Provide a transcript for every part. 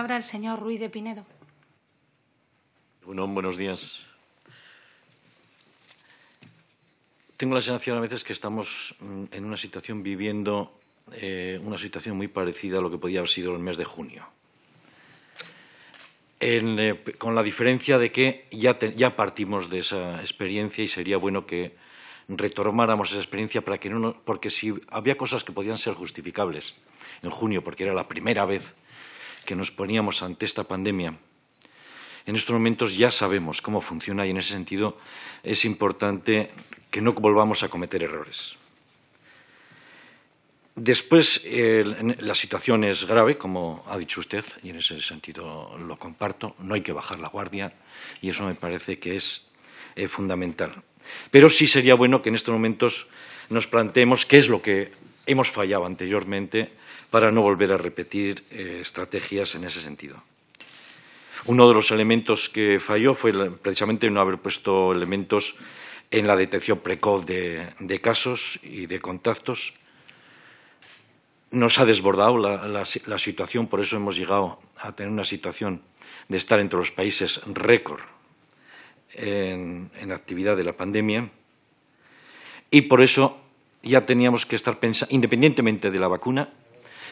palabra el señor Ruiz de Pinedo. buenos días. Tengo la sensación a veces que estamos mm, en una situación viviendo eh, una situación muy parecida a lo que podía haber sido el mes de junio. Eh, con la diferencia de que ya, ya partimos de esa experiencia y sería bueno que retomáramos esa experiencia para que no, porque si había cosas que podían ser justificables en junio, porque era la primera vez que nos poníamos ante esta pandemia. En estos momentos ya sabemos cómo funciona y en ese sentido es importante que no volvamos a cometer errores. Después, la situación es grave, como ha dicho usted, y en ese sentido lo comparto. No hay que bajar la guardia y eso me parece que es eh, fundamental. Pero sí sería bueno que en estos momentos nos planteemos qué es lo que hemos fallado anteriormente para no volver a repetir eh, estrategias en ese sentido. Uno de los elementos que falló fue precisamente no haber puesto elementos en la detección precoz de, casos y de contactos. Nos ha desbordado la, situación, por eso hemos llegado a tener una situación de estar entre los países récord en, en actividad de la pandemia. Y por eso ya teníamos que estar pensando, independientemente de la vacuna,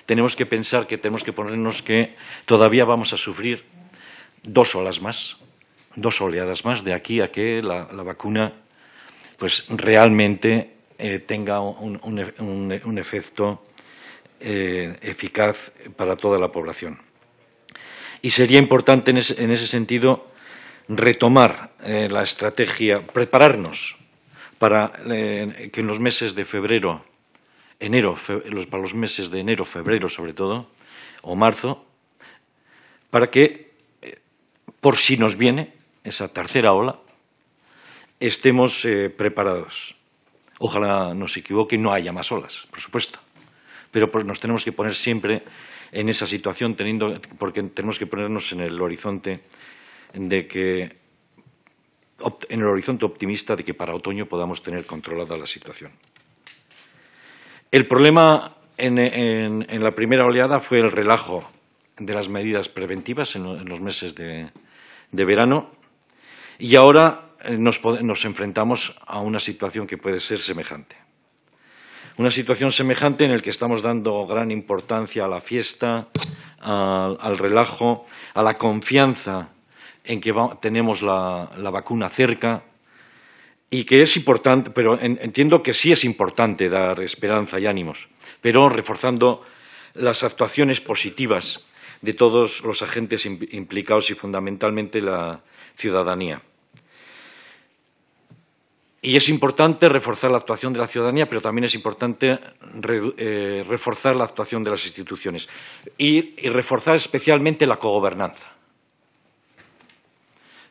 tenemos que pensar que tenemos que ponernos que todavía vamos a sufrir dos olas más, dos oleadas más de aquí a que la, vacuna pues realmente eh, tenga un, e-, e-, efecto eh, eficaz para toda la población. Y sería importante en ese, sentido retomar eh, la estrategia, prepararnos para eh, que en los meses de febrero, enero, los, para los meses de enero, febrero sobre todo, o marzo, para que, eh, por si nos viene esa tercera ola, estemos eh, preparados. Ojalá nos equivoque y no haya más olas, por supuesto. Pero pues, nos tenemos que poner siempre en esa situación, teniendo, porque tenemos que ponernos en el horizonte de que en el horizonte optimista de que para otoño podamos tener controlada la situación. El problema en, la primera oleada fue el relajo de las medidas preventivas en, los meses de, verano y ahora eh, nos, enfrentamos a una situación que puede ser semejante. Una situación semejante en la que estamos dando gran importancia a la fiesta, al relajo, a la confianza en que tenemos la, vacuna cerca y que es importante, pero entiendo que sí es importante dar esperanza y ánimos, pero reforzando las actuaciones positivas de todos los agentes implicados y fundamentalmente la ciudadanía. Y es importante reforzar la actuación de la ciudadanía, pero también es importante eh, reforzar la actuación de las instituciones y reforzar especialmente la cogobernanza.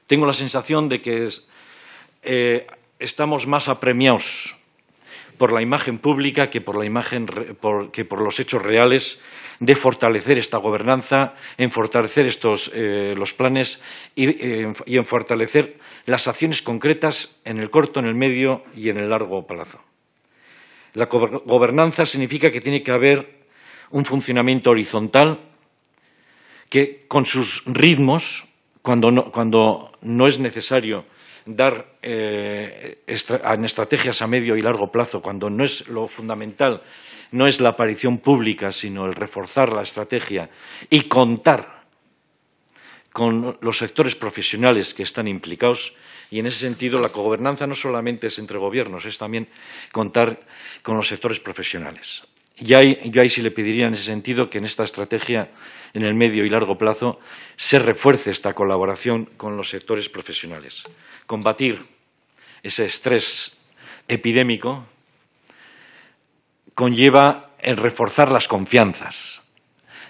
Tengo la sensación de que eh, estamos más apremiados por la imagen pública que por, la imagen, que por los hechos reales de fortalecer esta gobernanza, en fortalecer estos, eh, los planes y en fortalecer las acciones concretas en el corto, en el medio y en el largo plazo. La gobernanza significa que tiene que haber un funcionamiento horizontal que con sus ritmos cuando no, es necesario dar eh, estrategias a medio y largo plazo, cuando no es lo fundamental, no es la aparición pública, sino el reforzar la estrategia y contar con los sectores profesionales que están implicados. Y en ese sentido, la cogobernanza no solamente es entre gobiernos, es también contar con los sectores profesionales. Y ahí, sí le pediría en ese sentido que en esta estrategia, en el medio y largo plazo, se refuerce esta colaboración con los sectores profesionales. Combatir ese estrés epidémico conlleva el reforzar las confianzas.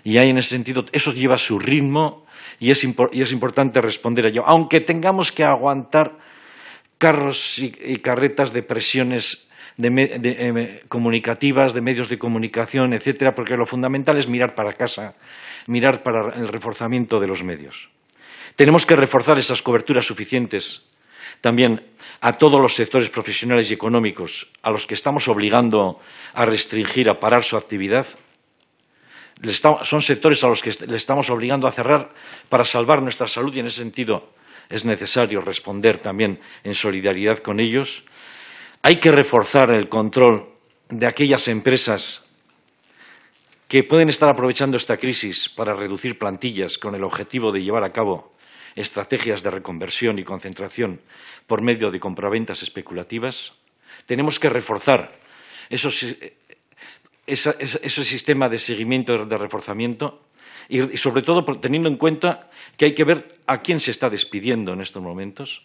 Y ahí en ese sentido, eso lleva su ritmo y es importante responder a ello. Aunque tengamos que aguantar carros y, carretas de presiones em, comunicativas, de medios de comunicación, etcétera, porque lo fundamental es mirar para casa, mirar para el reforzamiento de los medios. Tenemos que reforzar esas coberturas suficientes también a todos los sectores profesionales y económicos a los que estamos obligando a restringir, a parar su actividad. Son sectores a los que le estamos obligando a cerrar para salvar nuestra salud y en ese sentido es necesario responder también en solidaridad con ellos. Hay que reforzar el control de aquellas empresas que pueden estar aprovechando esta crisis para reducir plantillas con el objetivo de llevar a cabo estrategias de reconversión y concentración por medio de compraventas especulativas. Tenemos que reforzar eh, ese sistema de seguimiento de reforzamiento y, sobre todo teniendo en cuenta que hay que ver a quién se está despidiendo en estos momentos.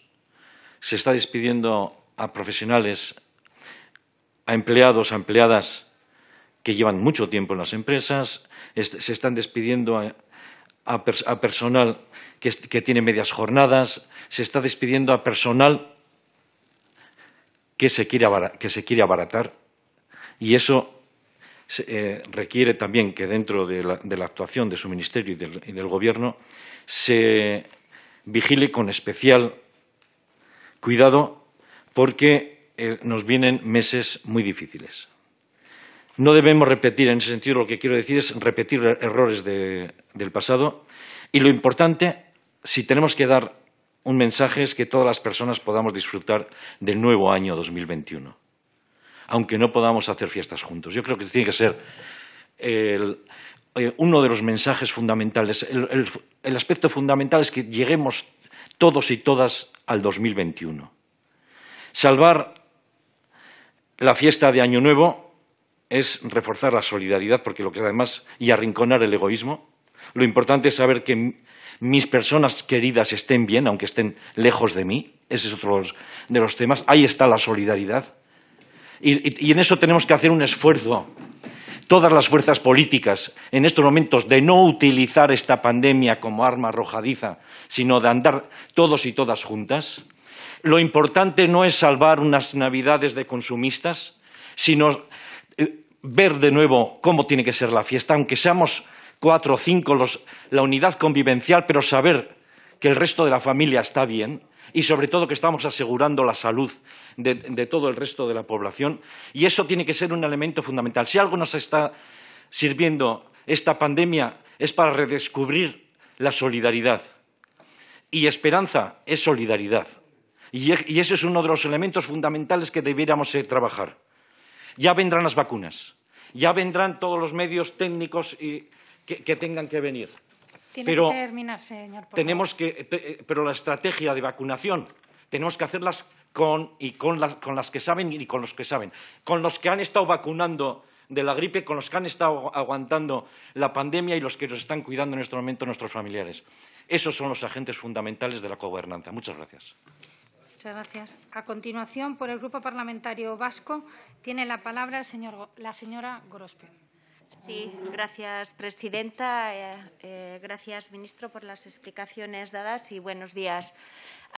Se está despidiendo a profesionales, a empleados, a empleadas que llevan mucho tiempo en las empresas, se están despidiendo a, personal que, que tiene medias jornadas, se está despidiendo a personal que se quiere, abaratar. Y eso eh, requiere también que dentro de la, actuación de su ministerio y del, Gobierno se vigile con especial cuidado porque eh, nos vienen meses muy difíciles. No debemos repetir, en ese sentido lo que quiero decir es repetir errores del pasado y lo importante, si tenemos que dar un mensaje, es que todas las personas podamos disfrutar del nuevo año 2021 aunque no podamos hacer fiestas juntos. Yo creo que tiene que ser eh, uno de los mensajes fundamentales. El, aspecto fundamental es que lleguemos todos y todas al 2021. Salvar la fiesta de Año Nuevo es reforzar la solidaridad, porque lo que además, y arrinconar el egoísmo. Lo importante es saber que mis personas queridas estén bien, aunque estén lejos de mí. Ese es otro de los temas. Ahí está la solidaridad. Y, en eso tenemos que hacer un esfuerzo, todas las fuerzas políticas, en estos momentos, de no utilizar esta pandemia como arma arrojadiza, sino de andar todos y todas juntas. Lo importante no es salvar unas navidades de consumistas, sino eh, ver de nuevo cómo tiene que ser la fiesta, aunque seamos cuatro o cinco los, la unidad convivencial, pero saber que el resto de la familia está bien y sobre todo que estamos asegurando la salud de, todo el resto de la población. Y eso tiene que ser un elemento fundamental. Si algo nos está sirviendo esta pandemia es para redescubrir la solidaridad. Y esperanza es solidaridad. Y, ese es uno de los elementos fundamentales que debiéramos eh, trabajar. Ya vendrán las vacunas, ya vendrán todos los medios técnicos que tengan que venir pero señor. tenemos que, eh, pero la estrategia de vacunación tenemos que hacerlas con y con las, que saben y con los que saben, con los que han estado vacunando de la gripe, con los que han estado aguantando la pandemia y los que nos están cuidando en este momento nuestros familiares. Esos son los agentes fundamentales de la gobernanza. Muchas gracias. Muchas gracias. A continuación, por el Grupo Parlamentario Vasco, tiene la palabra el señor, la señora Gorospe. Sí, gracias, presidenta. Eh, eh, gracias, ministro, por las explicaciones dadas y buenos días